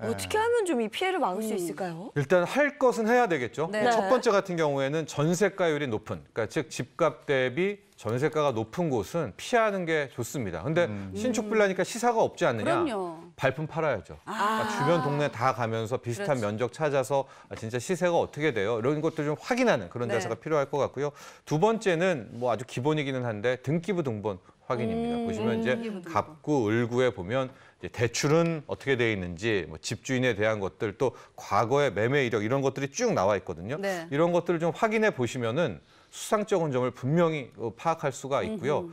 네. 어떻게 하면 좀 이 피해를 막을 수 음. 있을까요? 일단 할 것은 해야 되겠죠. 네. 첫 번째 같은 경우에는 전세가율이 높은, 그러니까 즉 집값 대비 전세가가 높은 곳은 피하는 게 좋습니다. 근데 음. 신축 빌라니까 시사가 없지 않느냐? 그럼요. 발품 팔아야죠. 아. 그러니까 주변 동네 다 가면서 비슷한 그렇지. 면적 찾아서 아, 진짜 시세가 어떻게 돼요? 이런 것들 좀 확인하는 그런 네. 자세가 필요할 것 같고요. 두 번째는 뭐 아주 기본이기는 한데 등기부 등본 확인입니다. 음, 보시면 이제 음. 갑구, 을구에 보면 이제 대출은 어떻게 돼 있는지, 뭐 집주인에 대한 것들 또 과거의 매매 이력 이런 것들이 쭉 나와 있거든요. 네. 이런 것들을 좀 확인해 보시면은 수상적인 점을 분명히 어, 파악할 수가 있고요. 음흠.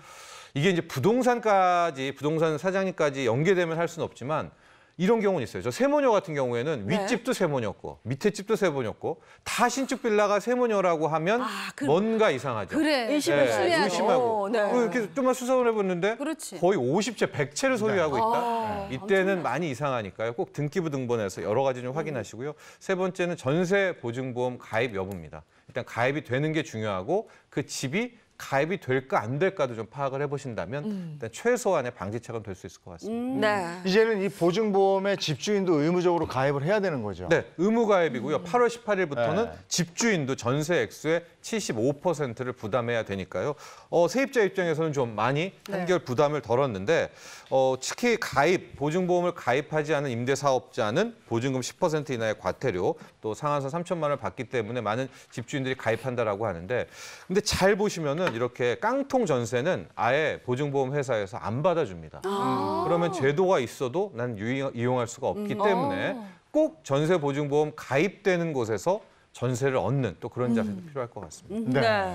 이게 이제 부동산까지 부동산 사장님까지 연계되면 할 수는 없지만 이런 경우는 있어요. 저 세모녀 같은 경우에는 네. 윗집도 세모녀고 밑에 집도 세모녀고 다 신축 빌라가 세모녀라고 하면 아, 그, 뭔가 이상하죠. 그래. 의심을 네, 의심하고. 오, 네. 어, 이렇게 좀만 수사를 해봤는데 그렇지. 거의 50채, 100채를 소유하고 네. 있다. 아, 네. 이때는 엄청나. 많이 이상하니까요. 꼭 등기부 등본에서 여러 가지 좀 확인하시고요. 세 번째는 전세 보증보험 가입 여부입니다. 일단 가입이 되는 게 중요하고 그 집이 가입이 될까 안 될까도 좀 파악을 해보신다면 음. 일 최소한의 방지책은 될 수 있을 것 같습니다. 음. 음. 네. 이제는 이 보증보험에 집주인도 의무적으로 가입을 해야 되는 거죠. 네, 의무 가입이고요. 8월 18일부터는 네. 집주인도 전세 액수의 75%를 부담해야 되니까요. 어, 세입자 입장에서는 좀 많이 네. 한결 부담을 덜었는데 어, 특히 가입 보증보험을 가입하지 않은 임대사업자는 보증금 10% 이하의 과태료 또 상한선 3천만 원을 받기 때문에 많은 집주인들이 가입한다라 하는데 근데 잘 보시면은 경우는 이렇게 깡통 전세는 아예 보증보험 회사에서 안 받아줍니다. 아 그러면 제도가 있어도 난 유이, 이용할 수가 없기 음. 때문에 어. 꼭 전세 보증보험 가입되는 곳에서 전세를 얻는 또 그런 자세도 음. 필요할 것 같습니다. 음, 네. 네.